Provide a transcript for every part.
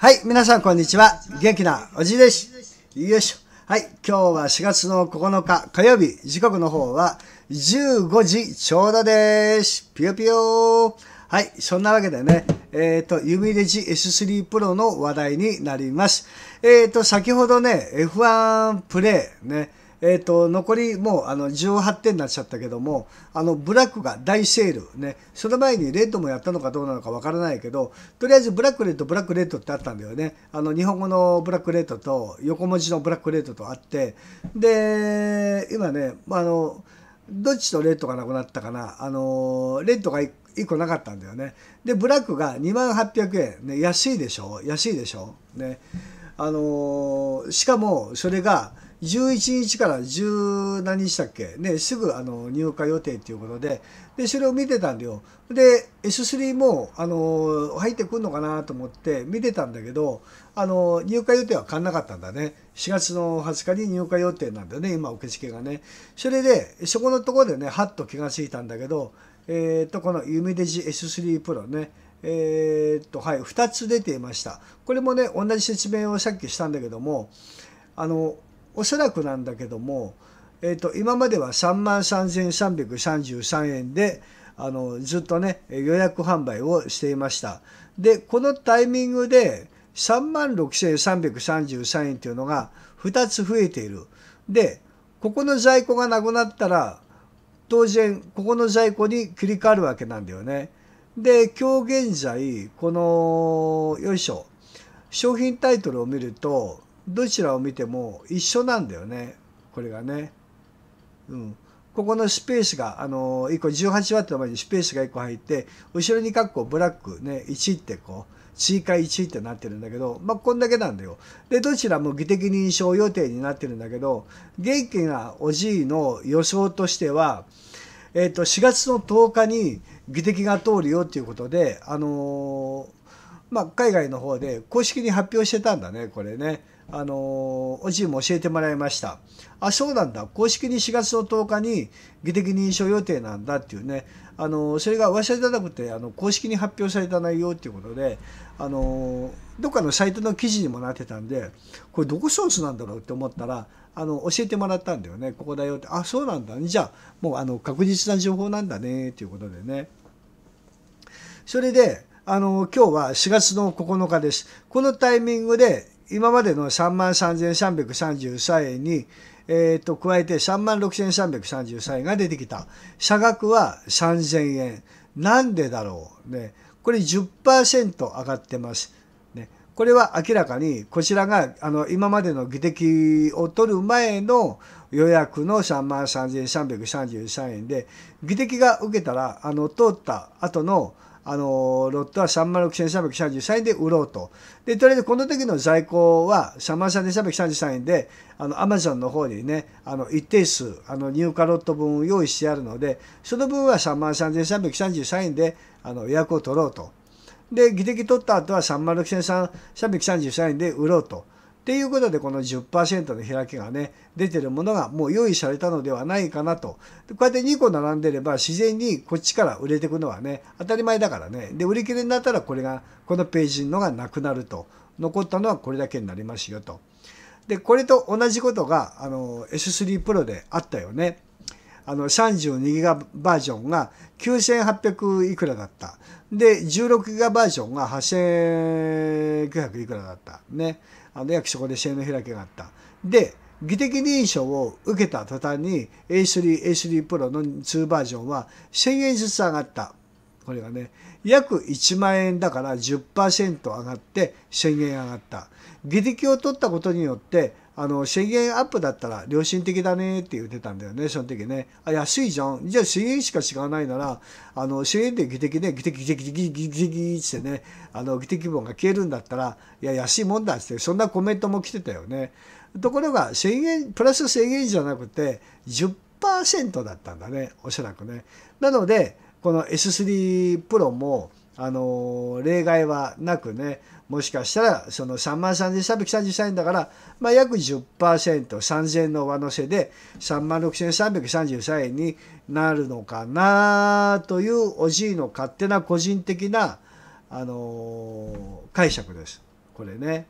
はい、皆さんこんにちは。元気なおじいです。よいしょ。はい、今日は4月の9日火曜日、時刻の方は15時ちょうどです。ぴよぴよはい、そんなわけでね、えっ、ー、と、指レジ S3 Pro の話題になります。えっ、ー、と、先ほどね、F1 プレイね、えっ、ー、と、残りもうあの18点になっちゃったけども、あの、ブラックが大セールね、その前にレッドもやったのかどうなのかわからないけど、とりあえずブラックレッド、ブラックレッドってあったんだよね。あの、日本語のブラックレッドと、横文字のブラックレッドとあって、で、今ね、あの、どっちとレッドがなくなったかな。あの、レッドが1個なかったんだよね。で、ブラックが2万800円。ね、安いでしょ安いでしょね。あのしかもそれが11日から10何日したっけね、すぐあの入荷予定っていうことで、で、それを見てたんだよ。で、S3 も、あの、入ってくんのかなと思って見てたんだけど、あの、入荷予定は買んなかったんだね。4月の20日に入荷予定なんだよね、今受付がね。それで、そこのところでね、はっと気がついたんだけど、えー、っと、このユミデジ S3 プロね、えー、っと、はい、2つ出ていました。これもね、同じ説明をさっきしたんだけども、あの、おそらくなんだけども、えーと、今までは3万3333円であのずっとね予約販売をしていましたでこのタイミングで3万6333円というのが2つ増えているでここの在庫がなくなったら当然ここの在庫に切り替わるわけなんだよねで今日現在このよいしょ商品タイトルを見るとどちらを見ても一緒なんだよねこれがね。うん、ここのスペースが、あの1個 18W の前にスペースが1個入って、後ろに括弧ブラックね、1ってこう、追加1ってなってるんだけど、まあ、こんだけなんだよ。で、どちらも技的認証予定になってるんだけど、元気なおじいの予想としては、えっ、ー、と、4月の10日に技的が通るよっていうことで、あのー、まあ、海外の方で公式に発表してたんだね、これね。あのおじいも教えてもらいました。あ、そうなんだ。公式に4月の10日に議的認証予定なんだっていうね、あのそれが噂じゃなくてあの公式に発表された内容っていうことで、あのどっかのサイトの記事にもなってたんで、これどこソースなんだろうって思ったら、あの教えてもらったんだよね、ここだよって、あ、そうなんだ、じゃあ、もうあの確実な情報なんだねっていうことでね。それで、あの今日は4月の9日です。このタイミングで今までの3万3330円に、えー、と加えて3万6330円が出てきた差額は3000円なんでだろうねこれ10%上がってます。ね、これは明らかにこちらがあの今までの議的を取る前の予約の3万3333円で議的が受けたらあの通った後のあのロットは3 6333円で売ろうと。で、とりあえずこの時の在庫は3万3333円で、あの、アマゾンの方にね、あの、一定数、あの、入荷ロット分を用意してあるので、その分は3万3333円で、あの、予約を取ろうと。で、議的取った後は3万6333円で売ろうと。ていうことでこの10%の開きがね出てるものがもう用意されたのではないかなとこうやって2個並んでれば自然にこっちから売れていくのはね当たり前だからねで売り切れになったらこれがこのページのがなくなると残ったのはこれだけになりますよと。でこれと同じことがあの S3 Pro であったよね。あの32ギガバージョンが9800いくらだった。で、16ギガバージョンが8900いくらだった。ね。あの役所で試合の開きがあった。で、技的認証を受けた途端に A3、A3 プロの2バージョンは1000円ずつ上がった。これがね、約1万円だから10%上がって1000円上がった。技的を取ったことによってあの、資源アップだったら良心的だねって言ってたんだよね、その時ね。あ、安いじゃん。じゃあ資源しか違わないなら、あの、資源で議的ね、議的議的議的議ってね、あの、議的分が消えるんだったら、いや、安いもんだって、そんなコメントも来てたよね。ところが、制限、プラス制限じゃなくて10、10%だったんだね、おそらくね。なので、この S3 プロも、あの例外はなくねもしかしたらその3万3330円だから、まあ、約 10%3000 の上乗せで3万6333円になるのかなというおじいの勝手な個人的な、あの解釈ですこれね。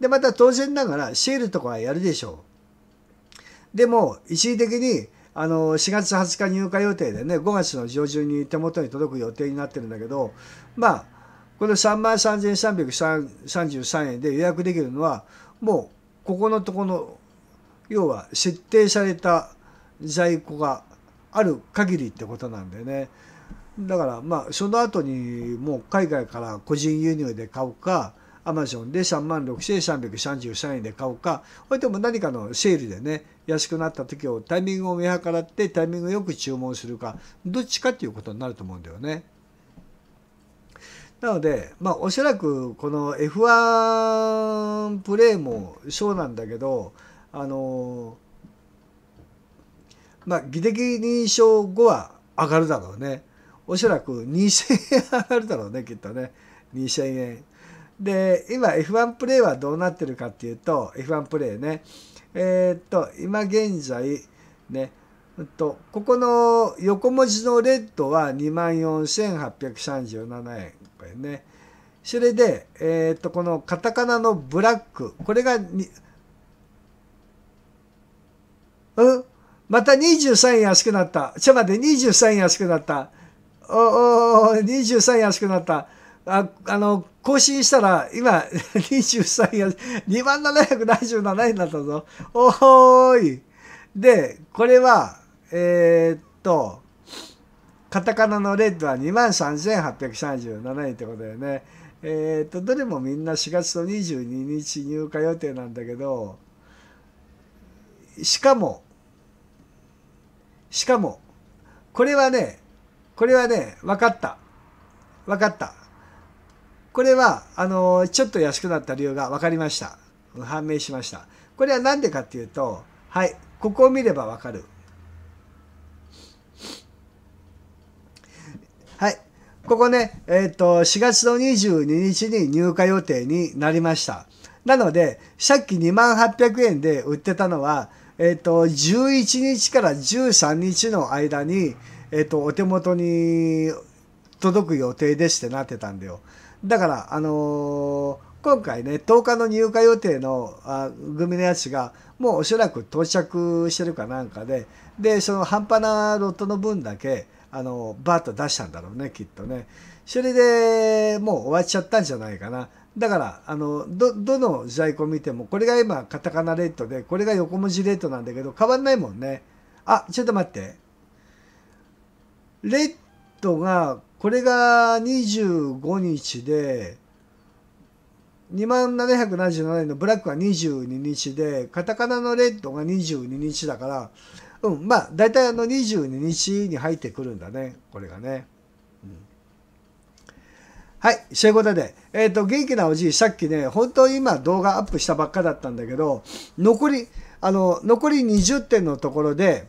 でまた当然ながらシールとかはやるでしょう。でも一時的にあの4月20日入荷予定でね5月の上旬に手元に届く予定になってるんだけどまあこの3万3333円で予約できるのはもうここのとこの要は設定された在庫がある限りってことなんでねだからまあその後にもう海外から個人輸入で買うかアマゾンで3万6333円で買うか、それとも何かのセールでね、安くなった時をタイミングを見計らってタイミングよく注文するか、どっちかっていうことになると思うんだよね。なので、まあ、おそらくこの F1 プレーもそうなんだけど、あの、まあ、技的認証後は上がるだろうね。おそらく2000円上がるだろうね、きっとね。2000円。で、今 F1 プレイはどうなってるかっていうと、F1 プレイね。えー、っと、今現在、ね、えっと、ここの横文字のレッドは24,837円。これね。それで、えー、っと、このカタカナのブラック。これがうんまた23円安くなった。ちょ、待って、23円安くなった。おお、23円安くなった。ああの更新したら今23が2万777円だったぞおーいでこれはえー、っとカタカナのレッドは2万3837円ってことだよねえー、っとどれもみんな4月の22日入荷予定なんだけどしかもしかもこれはねこれはね分かった分かったこれは、あの、ちょっと安くなった理由が分かりました。判明しました。これは何でかっていうと、はい、ここを見れば分かる。はい、ここね、えっ、ー、と、4月の22日に入荷予定になりました。なので、さっき2万800円で売ってたのは、えっ、ー、と、11日から13日の間に、えっ、ー、と、お手元に届く予定ですってなってたんだよ。だから、あのー、今回ね、10日の入荷予定のあ組のやつが、もうおそらく到着してるかなんかで、で、その半端なロットの分だけ、あのー、バッと出したんだろうね、きっとね。それでもう終わっちゃったんじゃないかな。だから、あの、ど、どの在庫見ても、これが今、カタカナレッドで、これが横文字レッドなんだけど、変わんないもんね。あ、ちょっと待って。レッドがこれが25日で、2万777円のブラックが22日で、カタカナのレッドが22日だから、うん、まあ、大体あの22日に入ってくるんだね、これがね。うん、はい、そういうことで、えっ、ー、と、元気なおじい、さっきね、本当に今動画アップしたばっかだったんだけど、残り、あの、残り20点のところで、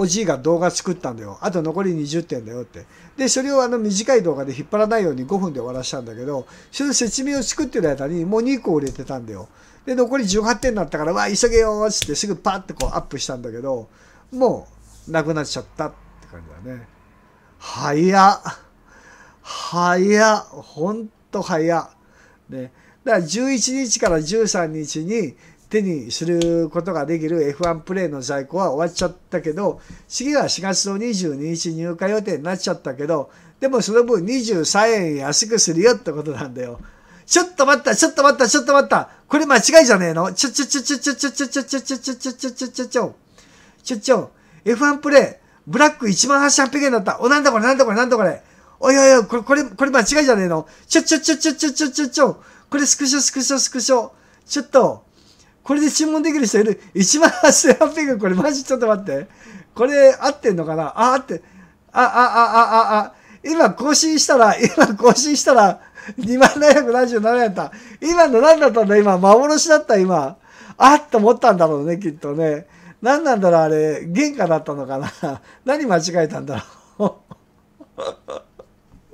おじいが動画作ったんだよ。あと残り20点だよって。で、それをあの短い動画で引っ張らないように5分で終わらしたんだけど、その説明を作ってる間にもう2個売れてたんだよ。で、残り18点になったから、わあ、急げよっつってすぐパッてこうアップしたんだけど、もうなくなっちゃったって感じだね。早っ。早っ。ほんと早っ。ね。だから11日から13日に手にすることができる F1 プレイの在庫は終わっちゃったけど、次は4月の22日入荷予定になっちゃったけど、でもその分23円安くするよってことなんだよ。ちょっと待った、ちょっと待った、ちょっと待った。これ間違いじゃねえのちょちょちょちょちょちょちょちょちょちょちょちょちょちょちょちょ。ちょちょ。F1 プレイ、ブラック18,800円だった。お、なんだこれ、なんだこれ、なんだこれ。おいおいおい、これ、これ、これ間違いじゃねえのちょちょちょちょちょちょちょちょ。これスクショスクショスクショ。ちょっと。これで注文できる人いる。1万8800円。これマジちょっと待って。これ合ってんのかなあ、合って。あ、あ、あ、あ、あ、あ。今更新したら、今更新したら、2777円やった。今の何だったんだ今。幻だった今。あっと思ったんだろうね、きっとね。何なんだろうあれ、原価だったのかな 何間違えたんだろう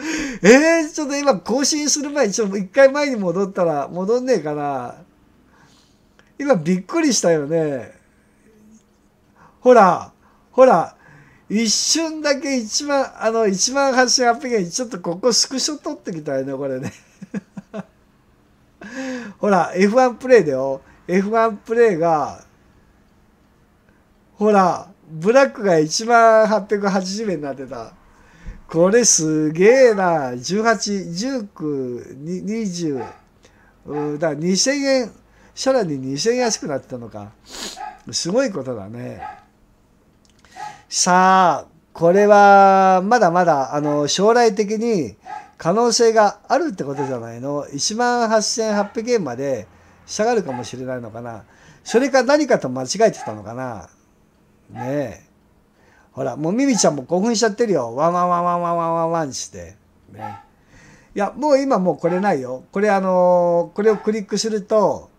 えー、ちょっと今更新する前に、ちょっと一回前に戻ったら戻んねえかな今びっくりしたよね。ほら、ほら、一瞬だけ一万、あの、一万八千八百円、ちょっとここスクショ取ってきたいね、これね。ほら、F1 プレイだよ。F1 プレイが、ほら、ブラックが一万八百八十円になってた。これすげえな。18、19、20、だから2000円さらに2000円安くなってたのかすごいことだねさあこれはまだまだあの将来的に可能性があるってことじゃないの1万8800円まで下がるかもしれないのかなそれか何かと間違えてたのかなねえほらもうミミちゃんも興奮しちゃってるよワンワンワンワンワンワンワンワンしてねいやもう今もうこれないよこれあのこれをクリックすると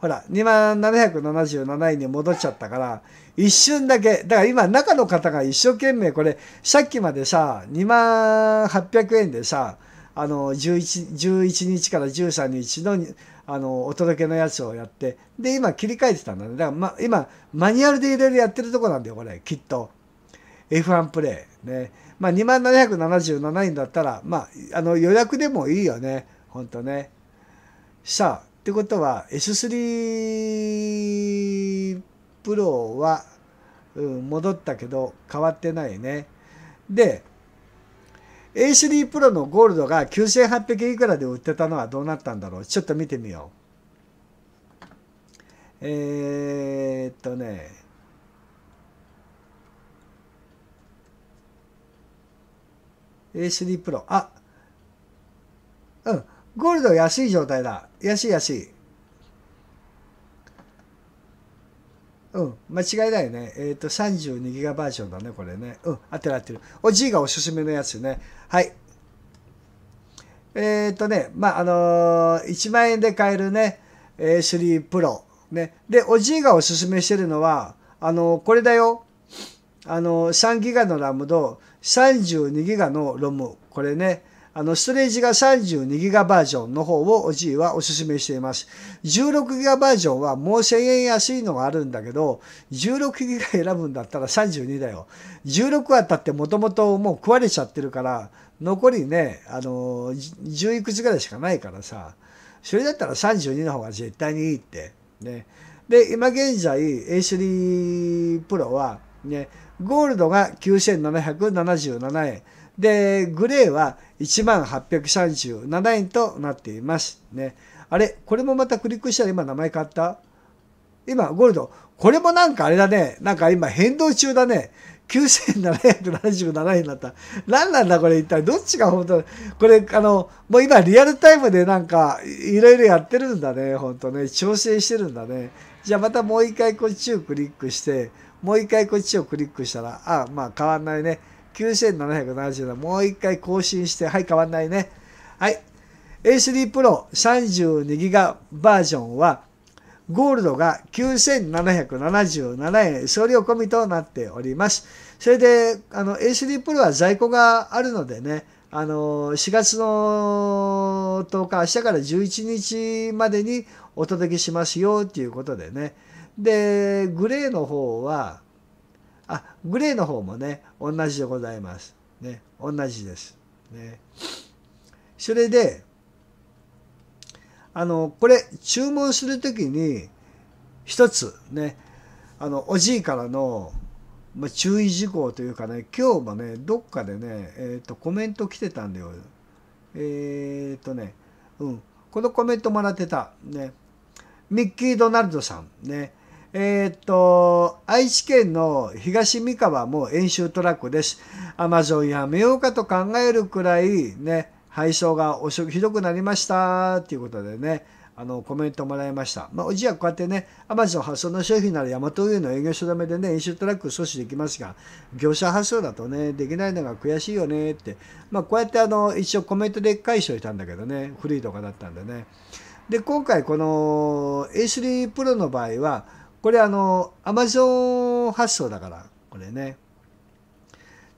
ほら、2777円に戻っちゃったから、一瞬だけ、だから今中の方が一生懸命これ、さっきまでさ、2万800円でさ、あの11、11日から13日の、あの、お届けのやつをやって、で、今切り替えてたんだね。だから、ま、今、マニュアルでいろいろやってるとこなんだよ、これ、きっと。F1 プレイ。ね。まあ、2777円だったら、まあ、あの、予約でもいいよね。ほんとね。さあ、ってことは S3 プロは、うん、戻ったけど変わってないね。で、A3 プロのゴールドが9800いくらで売ってたのはどうなったんだろうちょっと見てみよう。えー、っとね、A3 プロ、あ、うん、ゴールド安い状態だ。安い安い。うん、間違いないね。えっ、ー、と、32ギガバージョンだね、これね。うん、合ってる合ってる。お、じいがおすすめのやつね。はい。えっ、ー、とね、まあ、あのー、1万円で買えるね、3 Pro。ね。で、おじいがおすすめしてるのは、あのー、これだよ。あのー、3ギガのラムと32ギガのロム。これね。あの、ストレージが 32GB バージョンの方を G はお勧めしています。16GB バージョンはもう1000円安いのがあるんだけど、16GB 選ぶんだったら32だよ。16あったってもともともう食われちゃってるから、残りね、あの、10いくつぐらいしかないからさ、それだったら32の方が絶対にいいって。ね。で、今現在 A3 Pro は、ね、ゴールドが9777円。で、グレーは1837円となっていますね。あれこれもまたクリックしたら今名前変わった今、ゴールド。これもなんかあれだね。なんか今変動中だね。9777円だった。何なんだこれ一体。どっちが本当これ、あの、もう今リアルタイムでなんかいろいろやってるんだね。本当ね。調整してるんだね。じゃあまたもう一回こっちをクリックして、もう一回こっちをクリックしたら、あ、まあ変わんないね。9777もう一回更新してはい変わんないねはい A3 Pro 32GB バージョンはゴールドが9777円送料込みとなっております。それで、あの A3 Pro は在庫があるのでね、あの4月の10日、明日から11日までにお届けしますよっていうことでね。で、グレーの方は、あ、グレーの方もね、同じでございます。ね、同じです。ね。それで、あの、これ、注文するときに、一つ、ね、あの、おじいからの、まあ、注意事項というかね、今日もね、どっかでね、えっ、ー、と、コメント来てたんだよ。えっ、ー、とね、うん、このコメントもらってた、ね、ミッキー・ドナルドさん、ね、えっ、ー、と、愛知県の東三河も演習トラックです。アマゾンやめようかと考えるくらいね、配送がおしひどくなりましたっていうことでね、あの、コメントもらいました。まあ、おじはこうやってね、アマゾン発送の商品ならヤマト運輸の営業所だめでね、演習トラック阻止できますが、業者発送だとね、できないのが悔しいよねって、まあ、こうやってあの、一応コメントで返しておいたんだけどね、古いとかだったんでね。で、今回この A3 プロの場合は、これあの、アマゾン発祥だから、これね。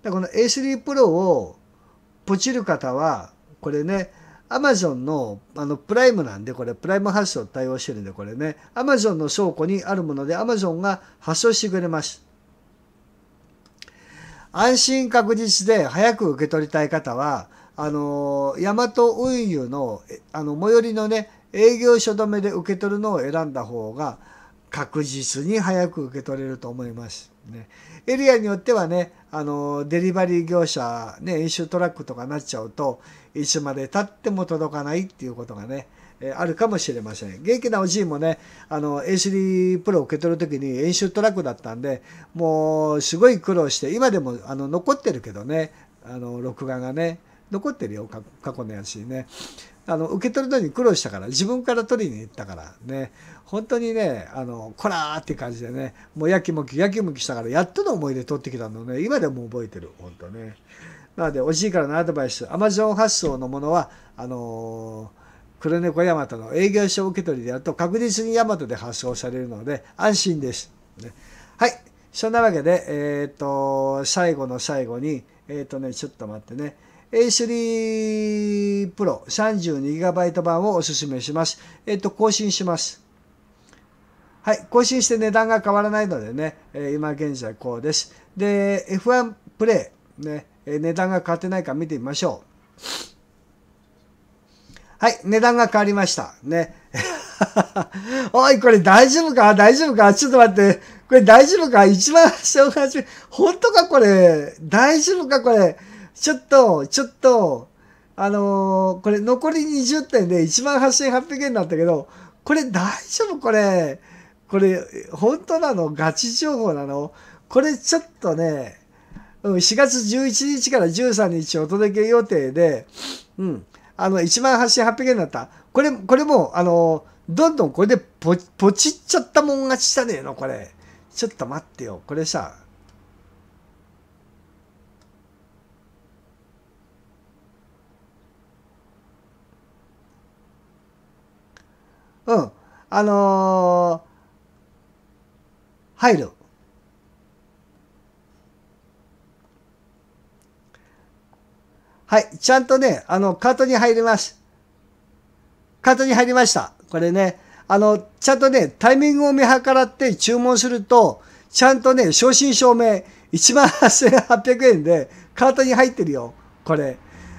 だこの A3 Pro をポチる方は、これね、アマゾンのあのプライムなんで、これプライム発送対応してるんで、これね、アマゾンの倉庫にあるもので、アマゾンが発送してくれます。安心確実で早く受け取りたい方は、あの、ヤマト運輸の、あの、最寄りのね、営業所止めで受け取るのを選んだ方が、確実に早く受け取れると思います。ね、エリアによってはねあのデリバリー業者、ね、一周トラックとかなっちゃうといつまでたっても届かないっていうことがねあるかもしれません。元気なおじいもね、あの、A3 プロを受け取る時に演習トラックだったんで、もうすごい苦労して、今でもあの残ってるけどね、あの、録画がね、残ってるよ過去のやつにねあの受け取るのに苦労したから自分から取りに行ったからね本当にねあのこらーって感じでねもうやきもきやきもきしたからやっとの思い出取ってきたのね今でも覚えてる本当ねなのでおじいからのアドバイスアマゾン発送のものはあのー黒猫ヤマトの営業所受け取りでやると確実にヤマトで発送されるので安心です。ね、はい。そんなわけで、えっ、と、最後の最後に、えっ、とね、ちょっと待ってね。A3 Pro 32GB 版をお勧めします。えっ、と、更新します。はい、更新して値段が変わらないのでね、え今現在こうです。で、F1 プレイ、ね、値段が変わってないか見てみましょう。はい、値段が変わりました。ね。おい、これ大丈夫か大丈夫かちょっと待って。これ大丈夫か一番正解。本当かこれ。大丈夫かこれ。ちょっと、ちょっと、あのー、これ残り20点で18,800円だったけど、これ大丈夫これ、これ本当なのガチ情報なのこれちょっとね、4月11日から13日お届け予定で、うん、あの、18,800円だった。これ、これも、あのー、どんどんこれでポポチっちゃったもん勝ちじゃねえのこれ。ちょっと待ってよ。これさ、うん。あのー、入る。はい。ちゃんとね、あの、カートに入ります。カートに入りました。これね、あの、ちゃんとね、タイミングを見計らって注文すると、ちゃんとね、正真正銘、18,800円でカートに入ってるよ。これ。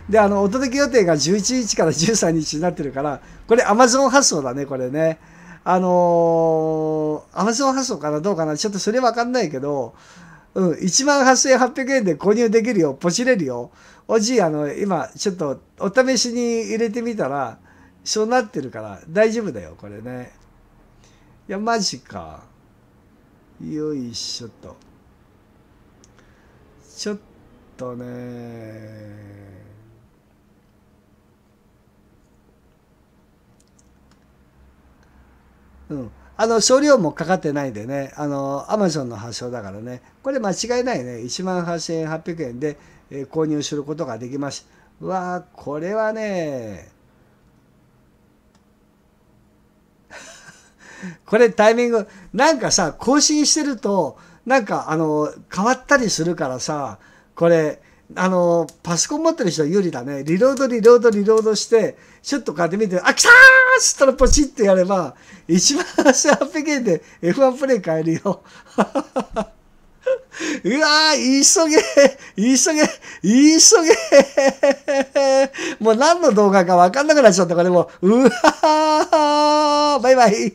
であのお届け予定が11日から13日になってるからこれアマゾン発送だねこれねあのー、マゾン発送かなどうかなちょっとそれ分かんないけどうん、1万8800円で購入できるよ、ポチれるよ。おじい、あの、今、ちょっと、お試しに入れてみたら、そうなってるから、大丈夫だよ、これね。いや、マジか。よいしょっと。ちょっとねうん、あの少量もかかってないでねあのアマゾンの発祥だからねこれ間違いないね1万8800円で、えー、購入することができますわあこれはね これタイミングなんかさ更新してるとなんかあの変わったりするからさこれあの、パソコン持ってる人は有利だね。リロード、リロード、リロードして、ちょっとこうやって見て、あ、来たーしたらポチってやれば、一番8 800円で F1 プレイ買えるよ。うわー、急げ急げ急げもう何の動画かわかんなくなっちゃったから、もう、うわーバイバイ